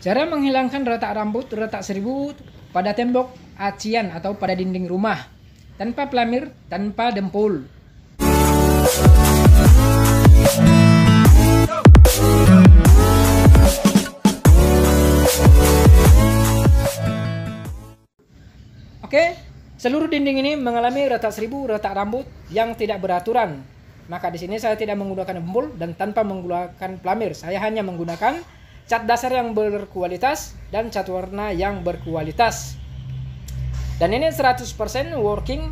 Cara menghilangkan retak rambut retak seribu pada tembok acian atau pada dinding rumah tanpa pelamir, tanpa dempul. Oke, seluruh dinding ini mengalami retak seribu retak rambut yang tidak beraturan. Maka di sini saya tidak menggunakan dempul dan tanpa menggunakan pelamir. Saya hanya menggunakan cat dasar yang berkualitas dan cat warna yang berkualitas. Dan ini 100% working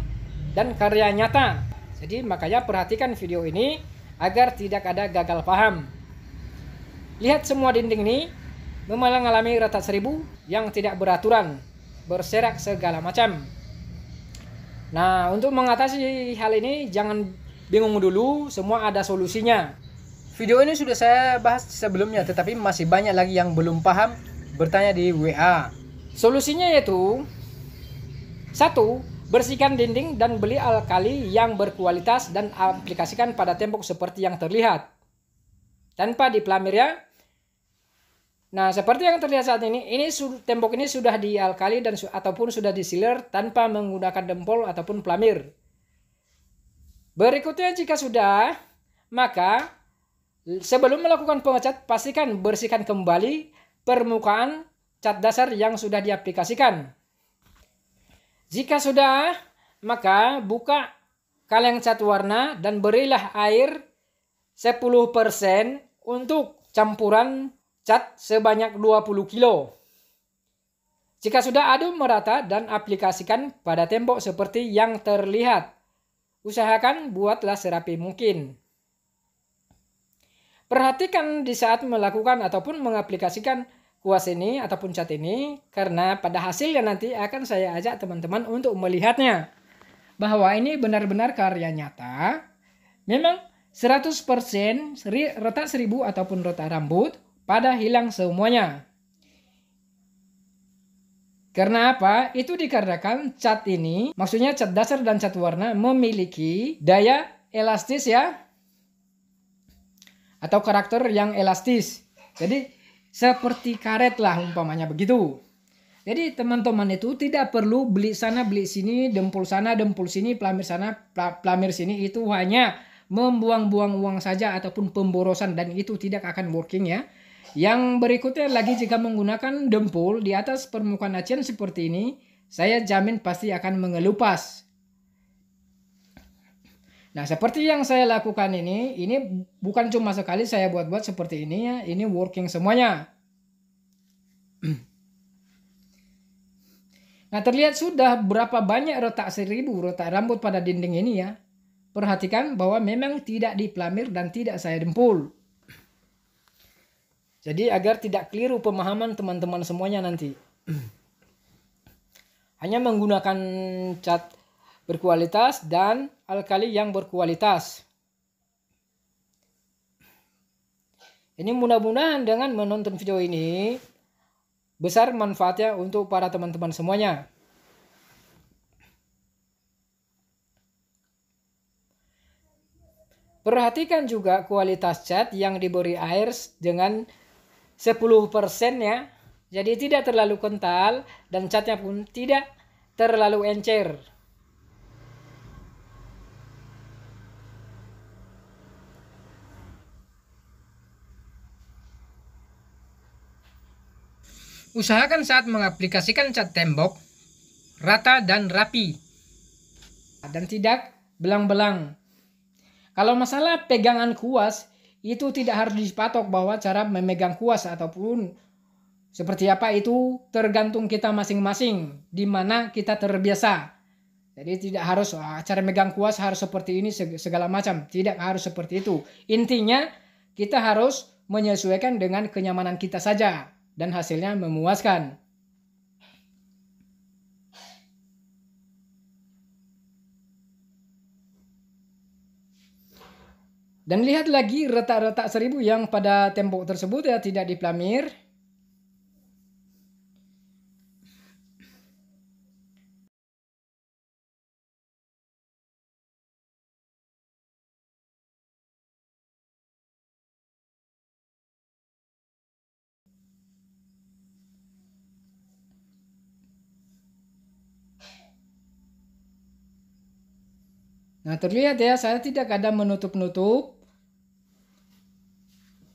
dan karya nyata. Jadi makanya perhatikan video ini agar tidak ada gagal paham. Lihat semua dinding ini memang mengalami rata seribu yang tidak beraturan, berserak segala macam. Nah, untuk mengatasi hal ini jangan bingung dulu, semua ada solusinya. Video ini sudah saya bahas sebelumnya, tetapi masih banyak lagi yang belum paham bertanya di WA. Solusinya yaitu satu, Bersihkan dinding dan beli alkali yang berkualitas dan aplikasikan pada tembok seperti yang terlihat. Tanpa diplamir ya. Nah, seperti yang terlihat saat ini, ini tembok ini sudah dialkali dan ataupun sudah disilir tanpa menggunakan dempol ataupun plamir. Berikutnya jika sudah, maka Sebelum melakukan pengecat, pastikan bersihkan kembali permukaan cat dasar yang sudah diaplikasikan. Jika sudah, maka buka kaleng cat warna dan berilah air 10% untuk campuran cat sebanyak 20 kg. Jika sudah aduk merata dan aplikasikan pada tembok seperti yang terlihat. Usahakan buatlah serapi mungkin. Perhatikan di saat melakukan ataupun mengaplikasikan kuas ini ataupun cat ini karena pada hasilnya nanti akan saya ajak teman-teman untuk melihatnya bahwa ini benar-benar karya nyata. Memang 100% retak seribu ataupun retak rambut pada hilang semuanya. Karena apa? Itu dikarenakan cat ini, maksudnya cat dasar dan cat warna memiliki daya elastis ya, atau karakter yang elastis. Jadi seperti karet lah umpamanya begitu. Jadi teman-teman itu tidak perlu beli sana beli sini, dempul sana dempul sini, pelamir sana pelamir sini itu hanya membuang-buang uang saja ataupun pemborosan dan itu tidak akan working ya. Yang berikutnya lagi jika menggunakan dempul di atas permukaan acian seperti ini, saya jamin pasti akan mengelupas Nah, seperti yang saya lakukan ini, ini bukan cuma sekali saya buat-buat seperti ini ya, ini working semuanya. Nah, terlihat sudah berapa banyak retak seribu retak rambut pada dinding ini ya. Perhatikan bahwa memang tidak diplamir dan tidak saya dempul. Jadi agar tidak keliru pemahaman teman-teman semuanya nanti. Hanya menggunakan cat berkualitas dan alkali yang berkualitas. Ini mudah-mudahan dengan menonton video ini besar manfaatnya untuk para teman-teman semuanya. Perhatikan juga kualitas cat yang diberi air dengan 10% ya. Jadi tidak terlalu kental dan catnya pun tidak terlalu encer. Usahakan saat mengaplikasikan cat tembok, rata dan rapi. Dan tidak belang-belang. Kalau masalah pegangan kuas, itu tidak harus dipatok bahwa cara memegang kuas ataupun seperti apa itu tergantung kita masing-masing, di mana kita terbiasa. Jadi tidak harus ah, cara megang kuas harus seperti ini segala macam, tidak harus seperti itu. Intinya kita harus menyesuaikan dengan kenyamanan kita saja dan hasilnya memuaskan. Dan lihat lagi retak-retak seribu yang pada tembok tersebut ya tidak diplamir. Nah, terlihat ya, saya tidak ada menutup-nutup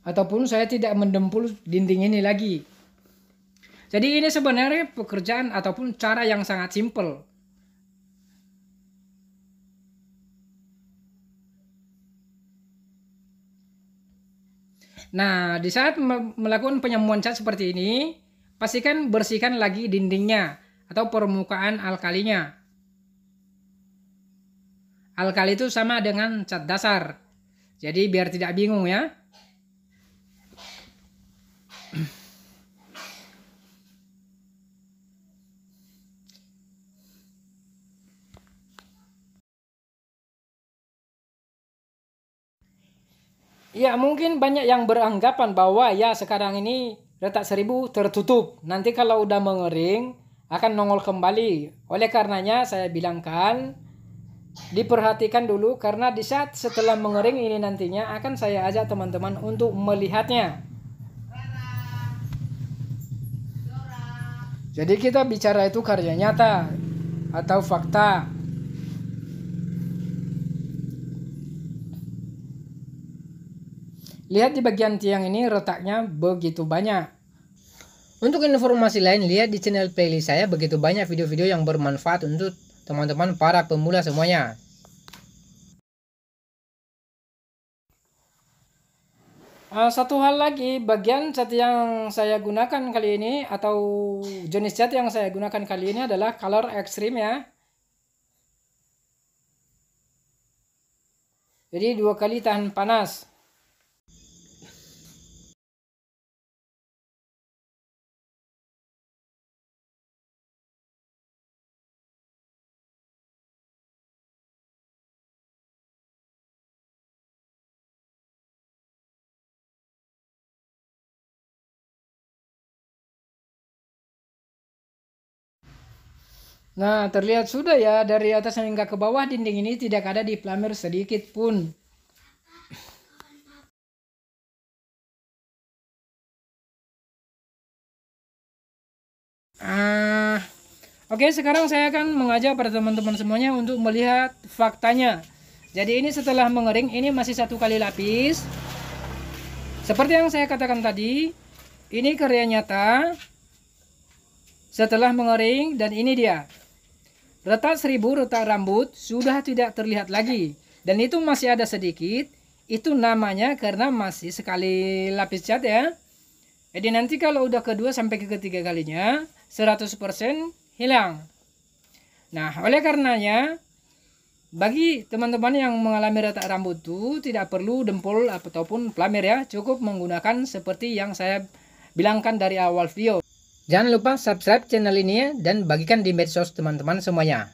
ataupun saya tidak mendempul dinding ini lagi. Jadi ini sebenarnya pekerjaan ataupun cara yang sangat simpel. Nah, di saat melakukan penyemuan cat seperti ini, pastikan bersihkan lagi dindingnya atau permukaan alkalinya. Alkali itu sama dengan cat dasar. Jadi biar tidak bingung ya. Ya mungkin banyak yang beranggapan bahwa ya sekarang ini retak seribu tertutup. Nanti kalau udah mengering akan nongol kembali. Oleh karenanya saya bilangkan diperhatikan dulu karena di saat setelah mengering ini nantinya akan saya ajak teman-teman untuk melihatnya. Jadi kita bicara itu karya nyata atau fakta. Lihat di bagian tiang ini retaknya begitu banyak. Untuk informasi lain, lihat di channel playlist saya begitu banyak video-video yang bermanfaat untuk teman-teman para pemula semuanya. Ah, satu hal lagi, bagian cat yang saya gunakan kali ini atau jenis cat yang saya gunakan kali ini adalah color extreme ya. Jadi dua kali tahan panas. Nah, terlihat sudah ya dari atas hingga ke bawah dinding ini tidak ada di plamer sedikit pun. Ah, Oke, sekarang saya akan mengajak para teman-teman semuanya untuk melihat faktanya. Jadi ini setelah mengering, ini masih satu kali lapis. Seperti yang saya katakan tadi, ini karya nyata setelah mengering dan ini dia Retak seribu retak rambut sudah tidak terlihat lagi. Dan itu masih ada sedikit. Itu namanya karena masih sekali lapis cat ya. Jadi nanti kalau udah kedua sampai ke ketiga kalinya 100% hilang. Nah, oleh karenanya bagi teman-teman yang mengalami retak rambut itu tidak perlu dempul ataupun plamir ya, cukup menggunakan seperti yang saya bilangkan dari awal video. Jangan lupa subscribe channel ini ya dan bagikan di medsos teman-teman semuanya.